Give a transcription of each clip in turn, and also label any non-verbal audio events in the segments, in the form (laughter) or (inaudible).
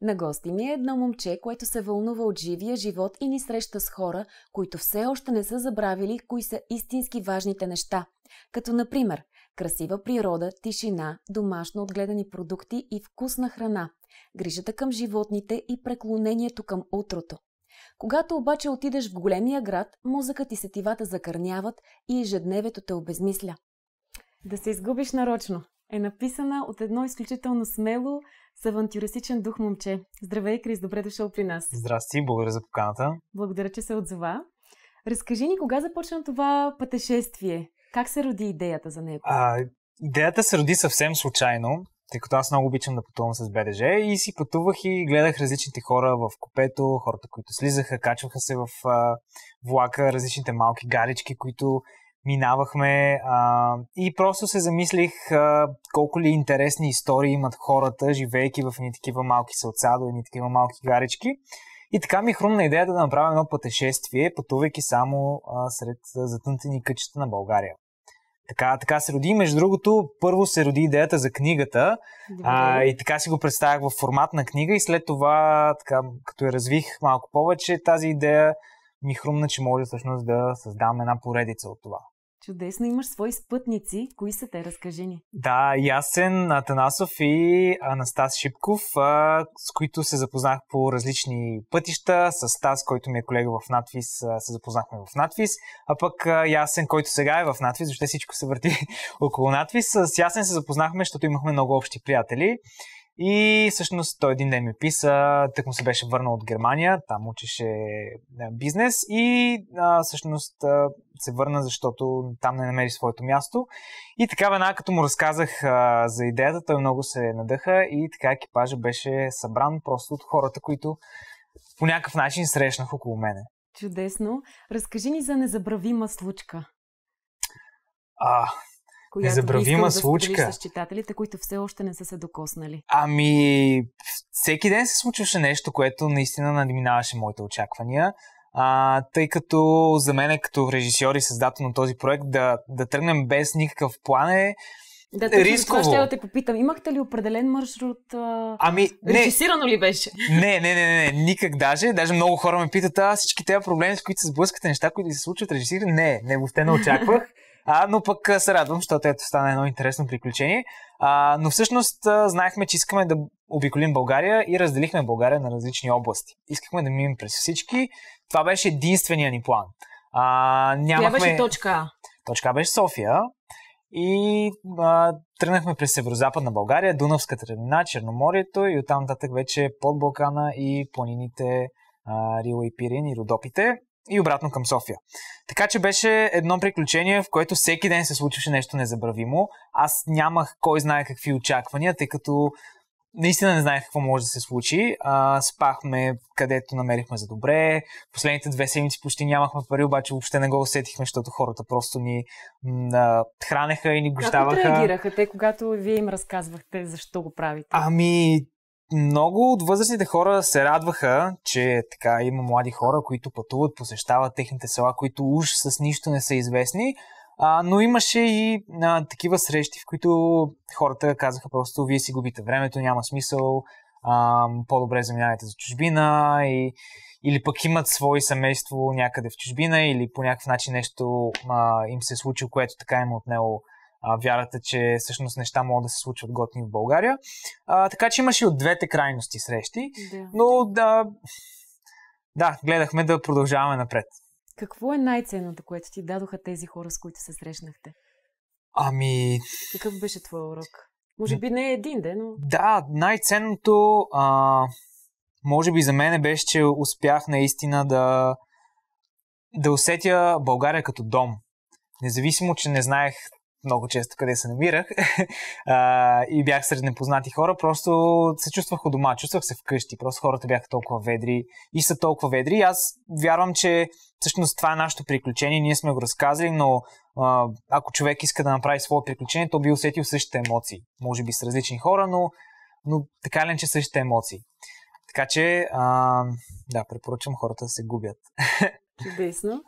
На гости ми е едно момче, което се вълнува от живия живот и ни среща с хора, които все още не са забравили кои са истински важните неща. Като например, красива природа, тишина, домашно отгледани продукти и вкусна храна, грижата към животните и преклонението към утрото. Когато обаче отидеш в големия град, мозъкът и сетивата закърняват и ежедневето те обезмисля. Да се изгубиш нарочно – е написана от едно изключително смело, с авантюристичен дух момче. Здравей, Крис, добре дошъл при нас. Здрасти, благодаря за поканата. Благодаря, че се отзова. Разкажи ни кога започна това пътешествие? Как се роди идеята за него? А, идеята се роди съвсем случайно, тъй като аз много обичам да пътувам с БДЖ и си пътувах и гледах различните хора в купето, хората, които слизаха, качваха се в а, влака, различните малки гарички, които минавахме а, и просто се замислих а, колко ли интересни истории имат хората, живеейки в едни такива малки селца, до едни такива малки гарички. И така ми е хрумна идеята да направя едно пътешествие, пътувайки само а, сред затънтени къчета на България. Така, така се роди. Между другото, първо се роди идеята за книгата а, и така си го представях в формат на книга и след това, така, като я развих малко повече, тази идея ми хрумна, че може всъщност да създам една поредица от това. Чудесно, имаш свои спътници. Кои са те? Разкажи ни. Да, Ясен Атанасов и Анастас Шипков, с които се запознах по различни пътища. С Тас, който ми е колега в Натвис, се запознахме в Натвис, А пък Ясен, който сега е в Натвис, защото всичко се върти (laughs) около надвис. С Ясен се запознахме, защото имахме много общи приятели. И всъщност той един ден ми писа, тък му се беше върнал от Германия, там учеше бизнес и а, всъщност се върна, защото там не намери своето място. И така, веднага като му разказах а, за идеята, той много се надъха и така екипажа беше събран просто от хората, които по някакъв начин срещнах около мене. Чудесно. Разкажи ни за незабравима случка. А, която незабравима да случка. Да с читателите, които все още не са се докоснали. Ами, всеки ден се случваше нещо, което наистина надминаваше моите очаквания а, тъй като за мен е като режисьор и създател на този проект да, да тръгнем без никакъв план е да, точно рисково. Това ще да те попитам. Имахте ли определен маршрут? А... Ами, не, Режисирано ли беше? Не, не, не, не, никак даже. Даже много хора ме питат, а всички тези проблеми, с които се сблъскате, неща, които се случват, режисирани. Не, не, въобще не очаквах. А, но пък се радвам, защото ето стана едно интересно приключение. А, но всъщност а, знаехме, че искаме да обиколим България и разделихме България на различни области. Искахме да минем през всички. Това беше единствения ни план. А, нямахме... Това беше точка Точка беше София. И а, тръгнахме през северо-западна България, Дунавска тренина, Черноморието и оттам нататък вече под Балкана и планините а, Рила и Пирин и Родопите и обратно към София. Така че беше едно приключение, в което всеки ден се случваше нещо незабравимо. Аз нямах кой знае какви очаквания, тъй като наистина не знаех какво може да се случи. А, спахме където намерихме за добре. Последните две седмици почти нямахме пари, обаче въобще не го усетихме, защото хората просто ни а, хранеха и ни гощаваха. Как реагираха те, когато вие им разказвахте защо го правите? Ами, много от възрастните хора се радваха, че така има млади хора, които пътуват, посещават техните села, които уж с нищо не са известни. А, но имаше и а, такива срещи, в които хората казаха просто, вие си губите времето, няма смисъл, а, по-добре заминавайте за чужбина и, или пък имат свои семейство някъде в чужбина или по някакъв начин нещо а, им се е случило, което така им е отнело а, вярата, че всъщност неща могат да се случват готни в България. А, така че имаше и от двете крайности срещи, да. но да, да, гледахме да продължаваме напред. Какво е най-ценното, което ти дадоха тези хора, с които се срещнахте? Ами... Какъв беше твой урок? Може би не е един ден, но... Да, най-ценното, а, може би за мен беше, че успях наистина да, да усетя България като дом. Независимо, че не знаех много често къде се намирах (laughs) а, и бях сред непознати хора, просто се чувствах у дома, чувствах се вкъщи, просто хората бяха толкова ведри и са толкова ведри и аз вярвам, че всъщност това е нашето приключение, ние сме го разказали, но а, ако човек иска да направи свое приключение, то би усетил същите емоции, може би с различни хора, но, но така ли че същите емоции. Така че, а, да, препоръчвам хората да се губят. (laughs) Чудесно.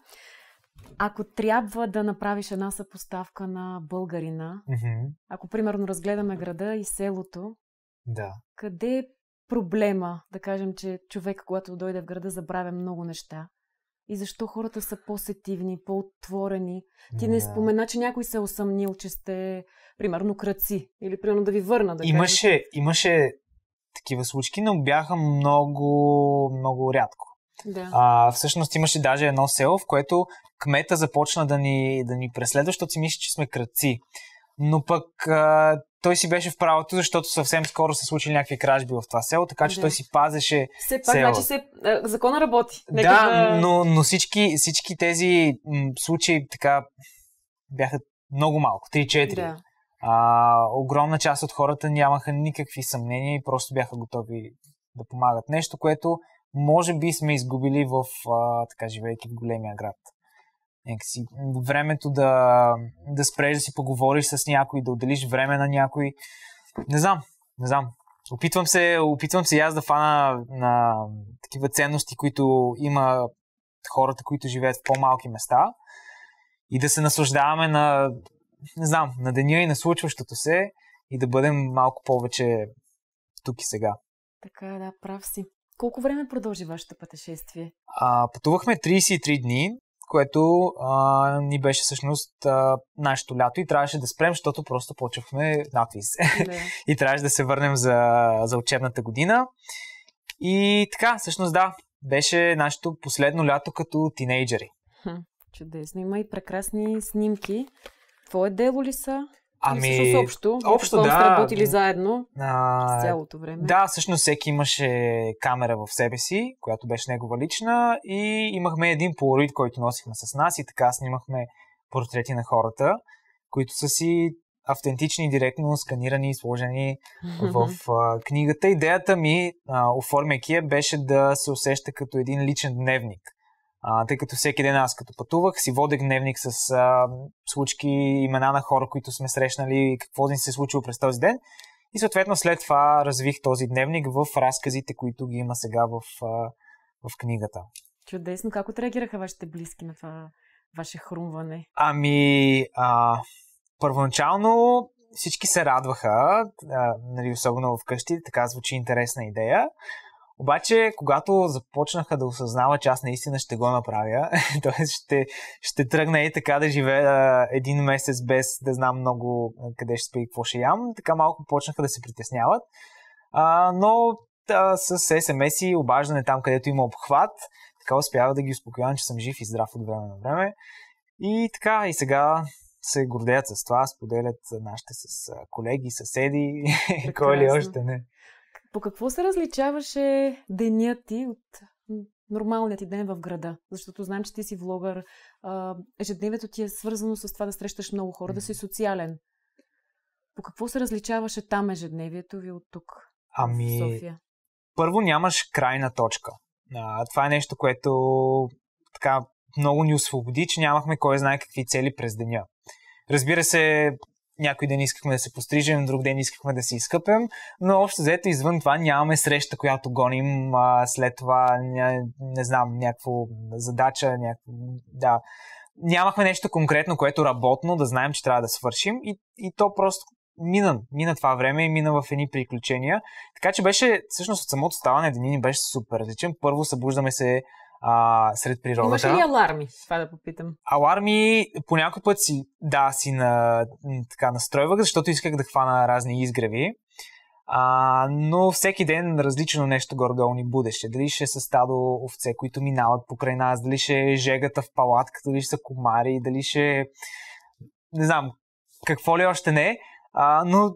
Ако трябва да направиш една съпоставка на българина, mm-hmm. ако примерно разгледаме града и селото, да. къде е проблема, да кажем, че човек, когато дойде в града, забравя много неща? И защо хората са по-сетивни, по-отворени? Ти да. не спомена, че някой се е усъмнил, че сте, примерно, кръци, Или, примерно, да ви върна. Да имаше, имаше такива случки, но бяха много, много рядко. Да. А, всъщност имаше даже едно село, в което кмета започна да ни, да ни преследва, защото си мисли, че сме кръци. Но пък а, той си беше в правото, защото съвсем скоро се случили някакви кражби в това село, така че да. той си пазеше. Все пак, село. значи се, закона работи. Нека да, да... Но, но всички, всички тези м, случаи така бяха много малко 3-4. Да. А, огромна част от хората нямаха никакви съмнения и просто бяха готови да помагат. Нещо, което може би сме изгубили в, а, така, живейки в големия град. Си, времето да, да спреш да си поговориш с някой, да отделиш време на някой. Не знам, не знам. Опитвам се, опитвам се и аз да фана на такива ценности, които има хората, които живеят в по-малки места и да се наслаждаваме на, не знам, на деня и на случващото се и да бъдем малко повече тук и сега. Така, е, да, прав си. Колко време продължи вашето пътешествие? А, пътувахме 33 дни, което а, ни беше всъщност а, нашето лято и трябваше да спрем, защото просто почвахме надвис. (laughs) и трябваше да се върнем за, за учебната година. И така, всъщност да, беше нашето последно лято като тинейджери. Хм, чудесно. Има и прекрасни снимки. Твое дело ли са? Нали, ами, също общо, общо да. работили заедно а, през цялото време. Да, всъщност всеки имаше камера в себе си, която беше негова лична и имахме един полароид, който носихме с нас и така снимахме портрети на хората, които са си автентични, директно сканирани и сложени mm-hmm. в а, книгата. Идеята ми, оформяйки я, беше да се усеща като един личен дневник а, тъй като всеки ден аз като пътувах, си водех дневник с а, случки, имена на хора, които сме срещнали, какво ни се е случило през този ден. И съответно след това развих този дневник в разказите, които ги има сега в, в книгата. Чудесно. Как отреагираха вашите близки на това ваше хрумване? Ами, а, първоначално всички се радваха, а, нали, особено вкъщи, така звучи интересна идея. Обаче, когато започнаха да осъзнава, че аз наистина ще го направя, (laughs) т.е. ще, ще тръгна и така да живея един месец без да знам много къде ще спи и какво ще ям, така малко почнаха да се притесняват. А, но а, с смс и обаждане там, където има обхват, така успявах да ги успокоявам, че съм жив и здрав от време на време. И така, и сега се гордеят с това, споделят нашите с колеги, съседи, (laughs) кой ли още не. По какво се различаваше денят ти от нормалният ти ден в града? Защото знам, че ти си влогър. Ежедневието ти е свързано с това да срещаш много хора, да си социален. По какво се различаваше там ежедневието ви от тук? Ами, София? първо нямаш крайна точка. А, това е нещо, което така много ни освободи, че нямахме кой знае какви цели през деня. Разбира се, някой ден искахме да се пострижем, друг ден искахме да се изкъпем, но общо взето извън това нямаме среща, която гоним, а, след това не, не знам, някаква задача, някакво, да. Нямахме нещо конкретно, което работно да знаем, че трябва да свършим и, и то просто мина, мина това време и мина в едни приключения. Така че беше, всъщност от самото ставане деня ни беше супер различен. Първо събуждаме се а, сред природата. Имаш ли аларми? Това да попитам. Аларми по някой път си, да, си на, така, настройвах, защото исках да хвана разни изгреви. А, но всеки ден различно нещо горе-долу ни будеше. Дали ще са стадо овце, които минават покрай нас, дали ще е жегата в палатката, дали ще са комари, дали ще... Не знам, какво ли още не. А, но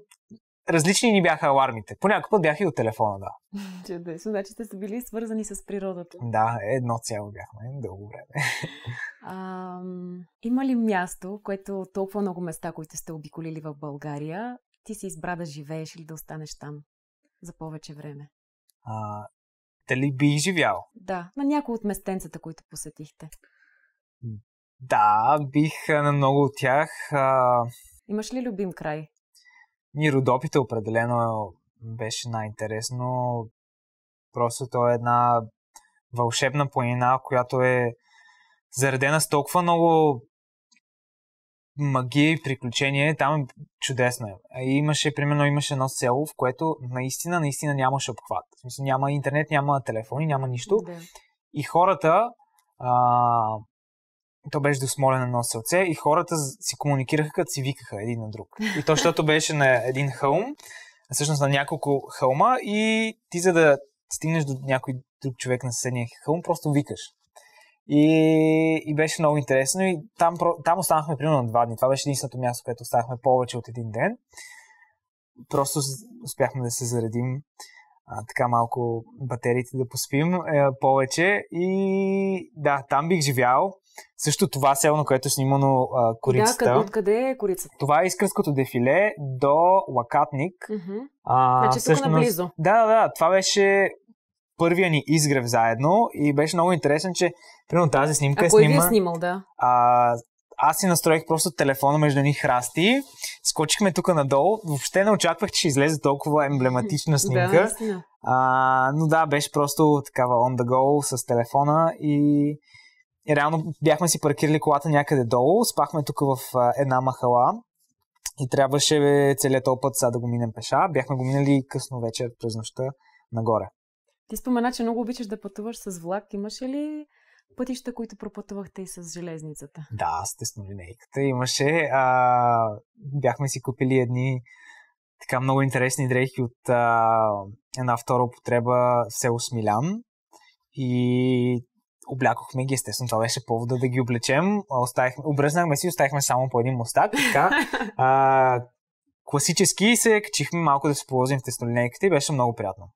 различни ни бяха алармите. Понякога път бяха и от телефона, да. (laughs) Чудесно, значи сте са били свързани с природата. Да, едно цяло бяхме дълго време. (laughs) А, има ли място, което толкова много места, които сте обиколили в България, ти си избра да живееш или да останеш там за повече време? А, дали би живял? Да, на някои от местенцата, които посетихте. Да, бих на много от тях. А... Имаш ли любим край? ни Родопите определено беше най-интересно. Просто то е една вълшебна планина, която е заредена с толкова много магия и приключения. Там е чудесно. И имаше, примерно, имаше едно село, в което наистина, наистина нямаше обхват. В смисъл, няма интернет, няма телефони, няма нищо. Да. И хората а, то беше до Смолен на едно и хората си комуникираха като си викаха един на друг. И то, защото беше на един хълм, всъщност на няколко хълма и ти за да стигнеш до някой друг човек на съседния хълм, просто викаш. И, и беше много интересно и там, там останахме примерно на два дни. Това беше единственото място, което останахме повече от един ден. Просто успяхме да се заредим а, така малко батериите да поспим е, повече. И да, там бих живял. Също това селно, което е снимано а, корицата. Да, откъде е корицата? Това е Искренското дефиле до Лакатник. Mm-hmm. А, значи всъщност... наблизо. Да, да, да. Това беше първия ни изгрев заедно и беше много интересен, че примерно тази снимка а е снима... ви е снимал, да? А, аз си настроих просто телефона между ни храсти, скочихме тук надолу. Въобще не очаквах, че ще излезе толкова емблематична снимка. Да, а, но да, беше просто такава on the go с телефона и и реално бяхме си паркирали колата някъде долу, спахме тук в една махала и трябваше целият този път сега да го минем пеша. Бяхме го минали късно вечер през нощта нагоре. Ти спомена, че много обичаш да пътуваш с влак. Имаше ли пътища, които пропътувахте и с железницата? Да, с линейката имаше. А, бяхме си купили едни така много интересни дрехи от а, една втора употреба в село Смилян. И облякохме ги, естествено, това беше повода да ги облечем. Оставихме, обръзнахме си, оставихме само по един мостак Така, (laughs) а, класически се качихме малко да се положим в теснолинейката и беше много приятно.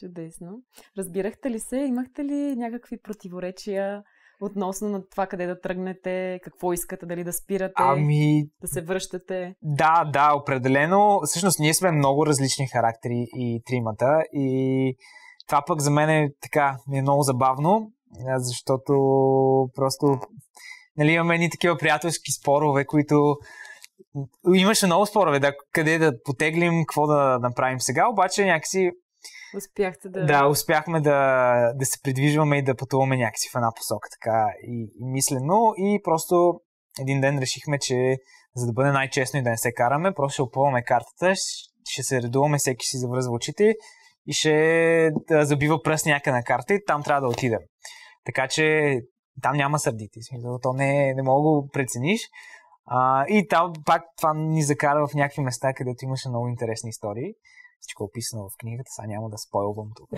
Чудесно. Разбирахте ли се? Имахте ли някакви противоречия относно на това къде да тръгнете, какво искате, дали да спирате, ами... да се връщате? Да, да, определено. Всъщност ние сме много различни характери и тримата и това пък за мен е така, е много забавно, е, защото просто нали, имаме едни такива приятелски спорове, които имаше много спорове, да, къде да потеглим, какво да направим сега, обаче някакси Успяхте да... Да, успяхме да, да се придвижваме и да пътуваме някакси в една посока, така и, и мислено. И просто един ден решихме, че за да бъде най-честно и да не се караме, просто ще опъваме картата, ще се редуваме, всеки си завръзва очите и ще забива някъде на карта и там трябва да отида. Така че там няма сърдити. То не, не мога да го прецениш. А, и там пак това ни закара в някакви места, където имаше много интересни истории. Всичко е описано в книгата, сега няма да спойлвам тук.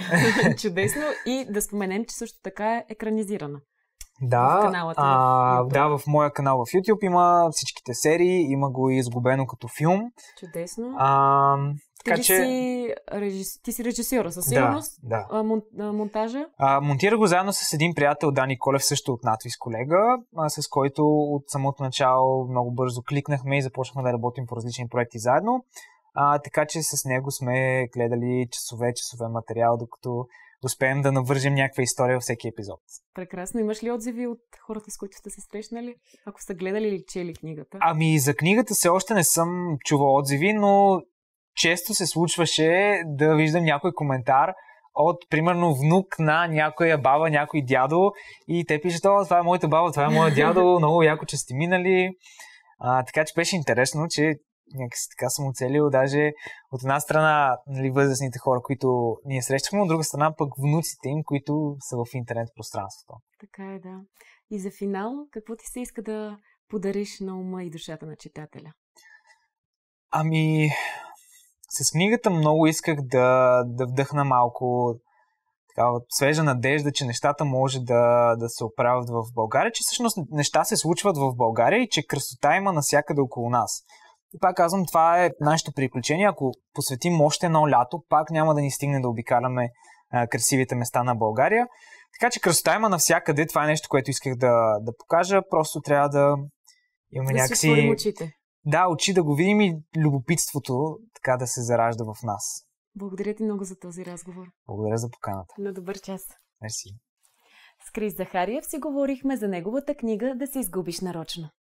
(laughs) Чудесно и да споменем, че също така е екранизирана. Да, в А, да, в моя канал в YouTube има всичките серии, има го и изгубено като филм. Чудесно. А, така, ти, че... си режис... ти си режисьора, със сигурност. Да, да. А, мон... а, монтажа? А, монтира го заедно с един приятел, Дани Колев, също от Натвис колега, а, с който от самото начало много бързо кликнахме и започнахме да работим по различни проекти заедно. А, така че с него сме гледали часове, часове материал, докато успеем да навържем някаква история във всеки епизод. Прекрасно. Имаш ли отзиви от хората, с които сте се срещнали, ако са гледали или чели книгата? Ами за книгата се още не съм чувал отзиви, но често се случваше да виждам някой коментар от, примерно, внук на някоя баба, някой дядо и те пишат, о, това е моята баба, това е моя дядо, (laughs) много яко, че сте минали. А, така че беше интересно, че някакси така съм оцелил. Даже от една страна нали, възрастните хора, които ние срещахме, от друга страна пък внуците им, които са в интернет пространството. Така е, да. И за финал, какво ти се иска да подариш на ума и душата на читателя? Ами, с книгата много исках да, да вдъхна малко такава свежа надежда, че нещата може да, да се оправят в България, че всъщност неща се случват в България и че красота има навсякъде около нас. И пак казвам, това е нашето приключение. Ако посветим още едно лято, пак няма да ни стигне да обикаляме а, красивите места на България. Така че красота има навсякъде. Това е нещо, което исках да, да покажа. Просто трябва да имаме да някакси... Си очите. Да, очи да го видим и любопитството така да се заражда в нас. Благодаря ти много за този разговор. Благодаря за поканата. На добър час. Мерси. С Крис Захариев си говорихме за неговата книга Да се изгубиш нарочно.